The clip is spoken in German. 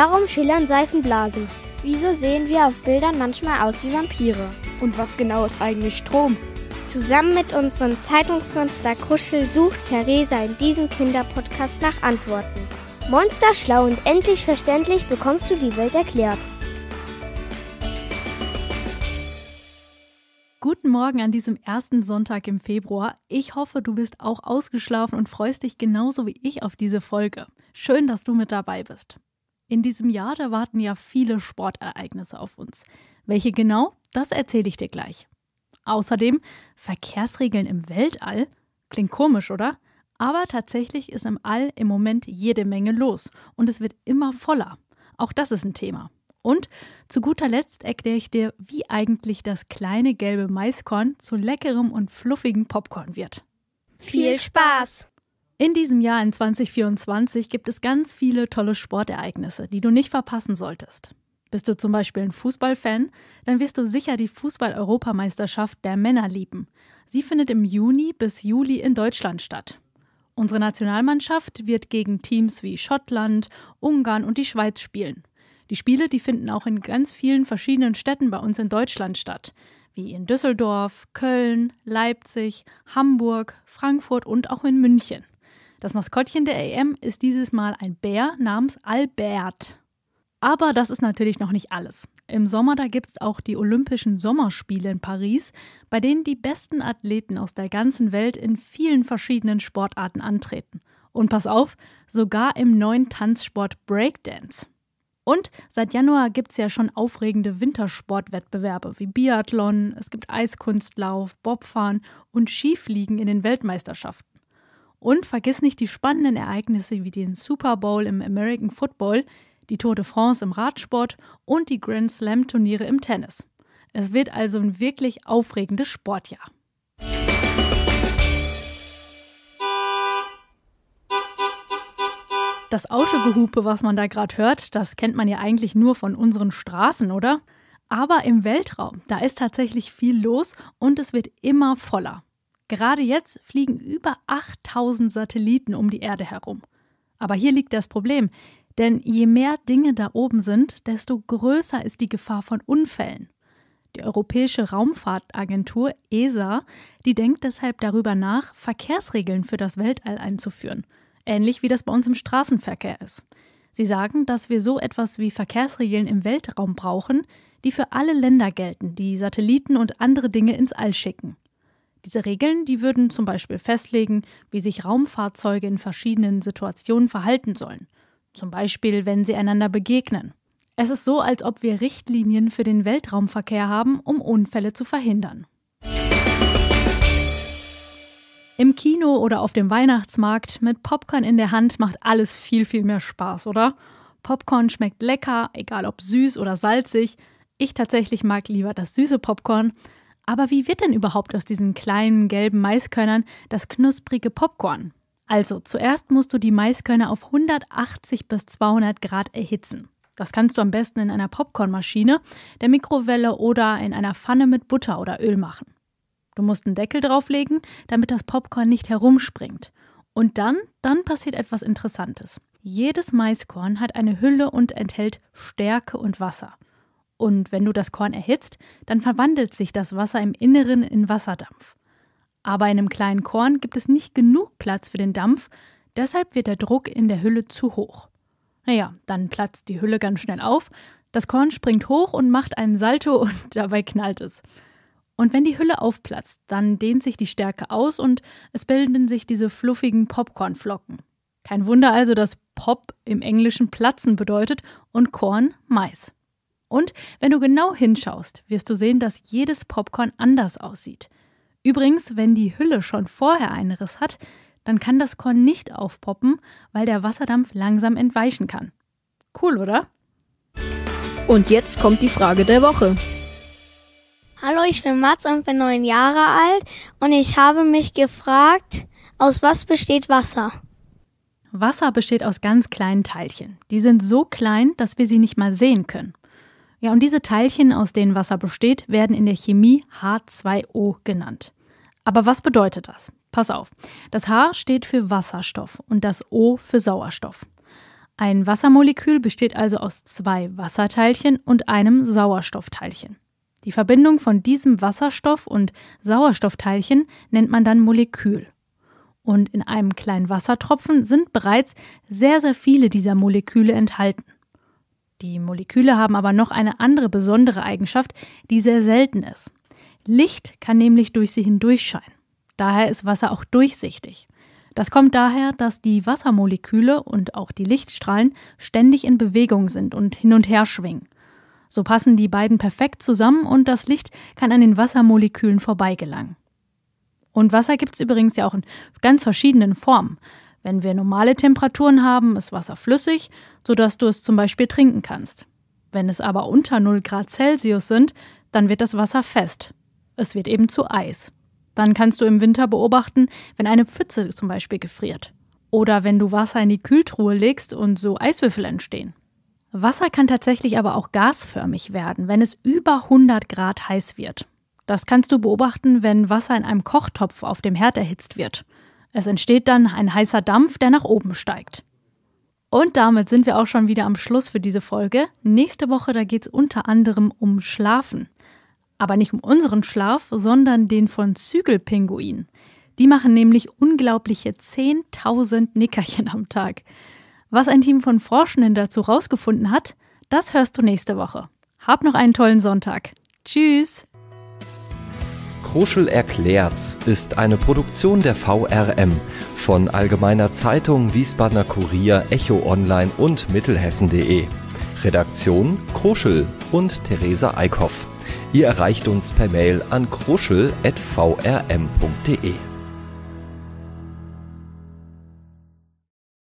Warum schillern Seifenblasen? Wieso sehen wir auf Bildern manchmal aus wie Vampire? Und was genau ist eigentlich Strom? Zusammen mit unserem Zeitungsmonster Kuschel sucht Theresa in diesem Kinderpodcast nach Antworten. Monsterschlau und endlich verständlich bekommst du die Welt erklärt. Guten Morgen an diesem ersten Sonntag im Februar. Ich hoffe, du bist auch ausgeschlafen und freust dich genauso wie ich auf diese Folge. Schön, dass du mit dabei bist. In diesem Jahr, da warten ja viele Sportereignisse auf uns. Welche genau, das erzähle ich dir gleich. Außerdem Verkehrsregeln im Weltall. Klingt komisch, oder? Aber tatsächlich ist im All im Moment jede Menge los und es wird immer voller. Auch das ist ein Thema. Und zu guter Letzt erkläre ich dir, wie eigentlich das kleine gelbe Maiskorn zu leckerem und fluffigem Popcorn wird. Viel Spaß! In diesem Jahr in 2024 gibt es ganz viele tolle Sportereignisse, die du nicht verpassen solltest. Bist du zum Beispiel ein Fußballfan, dann wirst du sicher die Fußball-Europameisterschaft der Männer lieben. Sie findet im Juni bis Juli in Deutschland statt. Unsere Nationalmannschaft wird gegen Teams wie Schottland, Ungarn und die Schweiz spielen. Die Spiele, die finden auch in ganz vielen verschiedenen Städten bei uns in Deutschland statt, wie in Düsseldorf, Köln, Leipzig, Hamburg, Frankfurt und auch in München. Das Maskottchen der EM ist dieses Mal ein Bär namens Albert. Aber das ist natürlich noch nicht alles. Im Sommer, da gibt es auch die Olympischen Sommerspiele in Paris, bei denen die besten Athleten aus der ganzen Welt in vielen verschiedenen Sportarten antreten. Und pass auf, sogar im neuen Tanzsport Breakdance. Und seit Januar gibt es ja schon aufregende Wintersportwettbewerbe wie Biathlon, es gibt Eiskunstlauf, Bobfahren und Skifliegen in den Weltmeisterschaften. Und vergiss nicht die spannenden Ereignisse wie den Super Bowl im American Football, die Tour de France im Radsport und die Grand Slam Turniere im Tennis. Es wird also ein wirklich aufregendes Sportjahr. Das Autogehupe, was man da gerade hört, das kennt man ja eigentlich nur von unseren Straßen, oder? Aber im Weltraum, da ist tatsächlich viel los und es wird immer voller. Gerade jetzt fliegen über 8000 Satelliten um die Erde herum. Aber hier liegt das Problem, denn je mehr Dinge da oben sind, desto größer ist die Gefahr von Unfällen. Die Europäische Raumfahrtagentur ESA, die denkt deshalb darüber nach, Verkehrsregeln für das Weltall einzuführen, ähnlich wie das bei uns im Straßenverkehr ist. Sie sagen, dass wir so etwas wie Verkehrsregeln im Weltraum brauchen, die für alle Länder gelten, die Satelliten und andere Dinge ins All schicken. Diese Regeln, die würden zum Beispiel festlegen, wie sich Raumfahrzeuge in verschiedenen Situationen verhalten sollen, zum Beispiel wenn sie einander begegnen. Es ist so, als ob wir Richtlinien für den Weltraumverkehr haben, um Unfälle zu verhindern. Im Kino oder auf dem Weihnachtsmarkt mit Popcorn in der Hand macht alles viel, viel mehr Spaß, oder? Popcorn schmeckt lecker, egal ob süß oder salzig. Ich tatsächlich mag lieber das süße Popcorn, aber wie wird denn überhaupt aus diesen kleinen gelben Maiskörnern das knusprige Popcorn? Also, zuerst musst du die Maiskörner auf 180 bis 200 Grad erhitzen. Das kannst du am besten in einer Popcornmaschine, der Mikrowelle oder in einer Pfanne mit Butter oder Öl machen. Du musst einen Deckel drauflegen, damit das Popcorn nicht herumspringt. Und dann, dann passiert etwas Interessantes. Jedes Maiskorn hat eine Hülle und enthält Stärke und Wasser. Und wenn du das Korn erhitzt, dann verwandelt sich das Wasser im Inneren in Wasserdampf. Aber in einem kleinen Korn gibt es nicht genug Platz für den Dampf, deshalb wird der Druck in der Hülle zu hoch. Naja, dann platzt die Hülle ganz schnell auf, das Korn springt hoch und macht einen Salto und dabei knallt es. Und wenn die Hülle aufplatzt, dann dehnt sich die Stärke aus und es bilden sich diese fluffigen Popcornflocken. Kein Wunder also, dass Pop im Englischen platzen bedeutet und Korn Mais. Und wenn du genau hinschaust, wirst du sehen, dass jedes Popcorn anders aussieht. Übrigens, wenn die Hülle schon vorher einen Riss hat, dann kann das Korn nicht aufpoppen, weil der Wasserdampf langsam entweichen kann. Cool, oder? Und jetzt kommt die Frage der Woche. Hallo, ich bin Mats und bin neun Jahre alt und ich habe mich gefragt, aus was besteht Wasser? Wasser besteht aus ganz kleinen Teilchen. Die sind so klein, dass wir sie nicht mal sehen können. Ja, und diese Teilchen, aus denen Wasser besteht, werden in der Chemie H2O genannt. Aber was bedeutet das? Pass auf. Das H steht für Wasserstoff und das O für Sauerstoff. Ein Wassermolekül besteht also aus zwei Wasserteilchen und einem Sauerstoffteilchen. Die Verbindung von diesem Wasserstoff- und Sauerstoffteilchen nennt man dann Molekül. Und in einem kleinen Wassertropfen sind bereits sehr, sehr viele dieser Moleküle enthalten. Die Moleküle haben aber noch eine andere besondere Eigenschaft, die sehr selten ist. Licht kann nämlich durch sie hindurchscheinen. Daher ist Wasser auch durchsichtig. Das kommt daher, dass die Wassermoleküle und auch die Lichtstrahlen ständig in Bewegung sind und hin und her schwingen. So passen die beiden perfekt zusammen und das Licht kann an den Wassermolekülen vorbeigelangen. Und Wasser gibt es übrigens ja auch in ganz verschiedenen Formen. Wenn wir normale Temperaturen haben, ist Wasser flüssig, sodass du es zum Beispiel trinken kannst. Wenn es aber unter 0 Grad Celsius sind, dann wird das Wasser fest. Es wird eben zu Eis. Dann kannst du im Winter beobachten, wenn eine Pfütze zum Beispiel gefriert. Oder wenn du Wasser in die Kühltruhe legst und so Eiswürfel entstehen. Wasser kann tatsächlich aber auch gasförmig werden, wenn es über 100 Grad heiß wird. Das kannst du beobachten, wenn Wasser in einem Kochtopf auf dem Herd erhitzt wird. Es entsteht dann ein heißer Dampf, der nach oben steigt. Und damit sind wir auch schon wieder am Schluss für diese Folge. Nächste Woche, da geht es unter anderem um Schlafen. Aber nicht um unseren Schlaf, sondern den von Zügelpinguinen. Die machen nämlich unglaubliche 10.000 Nickerchen am Tag. Was ein Team von Forschenden dazu rausgefunden hat, das hörst du nächste Woche. Hab noch einen tollen Sonntag. Tschüss! Kroschel erklärt's ist eine Produktion der VRM von Allgemeiner Zeitung, Wiesbadener Kurier, Echo Online und Mittelhessen.de. Redaktion Kroschel und Theresa Eickhoff. Ihr erreicht uns per Mail an kroschel.vrm.de.